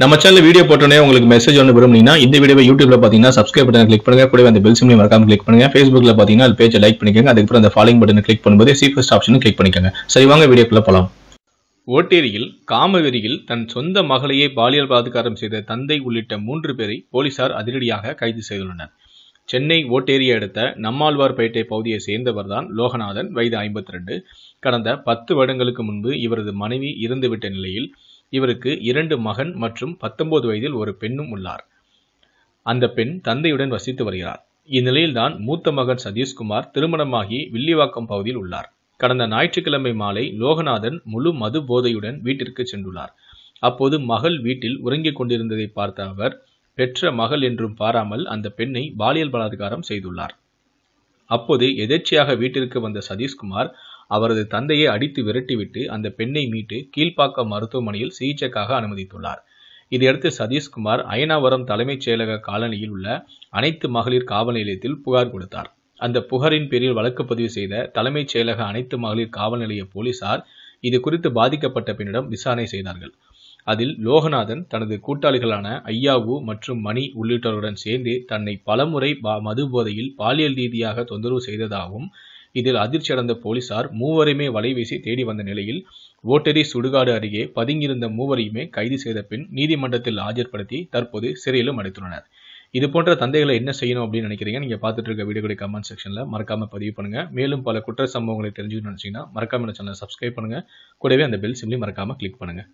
நம்ம channel video போட்டோன்னே உங்களுக்கு மெசேஜ் ஒன்று விரும்புனீங்கன்னா இந்த வீடியோ யூடியூப்ல பார்த்தீங்கன்னா சப்ஸ்கிரைப் பட்டன் கிளிக் பண்ணுங்க கூட அந்த பெல் சிம்லையும் மறக்காம கிளிக் பண்ணுங்க ஃபேஸ்புக்ல பார்த்தீங்கன்னா அது பேஜை லைக் பண்ணிக்கோங்க அதுக்கப்புறம் அந்த ஃபாலோயிங் பட்டன் கிளிக் பண்ணும்போது சீஃபஸ்ட் ஆப்ஷன் கிளிக் பண்ணிக்கோங்க சரி வாங்க வீடியோக்குள்ள போகலாம் ஓட்டேரியில் காமவெறியில் தன் சொந்த மகளையே பாலியல் பாதுகாரம் செய்த தந்தை உள்ளிட்ட மூன்று பேரை போலீசார் அதிரடியாக கைது செய்துள்ளனர் சென்னை ஓட்டேரியை அடுத்த நம்மாழ்வார்பேட்டை பகுதியை சேர்ந்தவர்தான் லோகநாதன் வயது ஐம்பத்தி ரெண்டு கடந்த பத்து வருடங்களுக்கு முன்பு இவரது மனைவி இறந்துவிட்ட நிலையில் இவருக்கு இரண்டு மகன் மற்றும் பத்தொன்பது வயதில் ஒரு பெண்ணும் உள்ளார் அந்த பெண் தந்தையுடன் வசித்து வருகிறார் இந்நிலையில்தான் மூத்த மகன் சதீஷ்குமார் திருமணமாகி வில்லிவாக்கம் பகுதியில் உள்ளார் கடந்த ஞாயிற்றுக்கிழமை மாலை லோகநாதன் முழு மது போதையுடன் வீட்டிற்கு சென்றுள்ளார் அப்போது மகள் வீட்டில் உறங்கிக் கொண்டிருந்ததை பார்த்த அவர் பெற்ற மகள் என்றும் பாராமல் அந்த பெண்ணை பாலியல் பலாத்காரம் செய்துள்ளார் அப்போது எதேச்சியாக வீட்டிற்கு வந்த சதீஷ்குமார் அவரது தந்தையை அடித்து விரட்டிவிட்டு அந்த பெண்ணை மீட்டு கீழ்ப்பாக்கம் மருத்துவமனையில் சிகிச்சைக்காக அனுமதித்துள்ளார் இதையடுத்து சதீஷ்குமார் அயனாவரம் தலைமைச் செயலக காலனியில் உள்ள அனைத்து மகளிர் காவல் நிலையத்தில் புகார் கொடுத்தார் அந்த புகாரின் பேரில் வழக்கு பதிவு செய்த தலைமைச் செயலக அனைத்து மகளிர் காவல் நிலைய போலீசார் இது குறித்து பாதிக்கப்பட்ட பெண்ணிடம் விசாரணை செய்தார்கள் அதில் லோகநாதன் தனது கூட்டாளிகளான ஐயாவு மற்றும் மணி உள்ளிட்டோருடன் சேர்ந்து தன்னை பலமுறை மது போதையில் பாலியல் ரீதியாக தொந்தரவு செய்ததாகவும் இதில் அதிர்ச்சி அடைந்த போலீசார் மூவரையுமே வலை வீசி தேடி வந்த நிலையில் ஓட்டரி சுடுகாடு அருகே பதுங்கியிருந்த மூவரையுமே கைது செய்த பின் நீதிமன்றத்தில் ஆஜர்படுத்தி தற்போது சிறையிலும் அடைத்துள்ளனர் இது போன்ற தந்தைகளை என்ன செய்யணும் அப்படின்னு நினைக்கிறீங்க நீங்கள் பார்த்துட்டு இருக்க வீடியோடைய கமெண்ட் செக்ஷனில் மறக்காமல் பதிவு பண்ணுங்கள் மேலும் பல குற்ற சம்பவங்களை தெரிஞ்சுக்கணும்னு நினச்சிங்கன்னா மறக்காமல் சேனல் சப்ஸ்கிரைப் பண்ணுங்கள் கூடவே அந்த பெல் சிம்லி மறக்காமல் கிளிக் பண்ணுங்க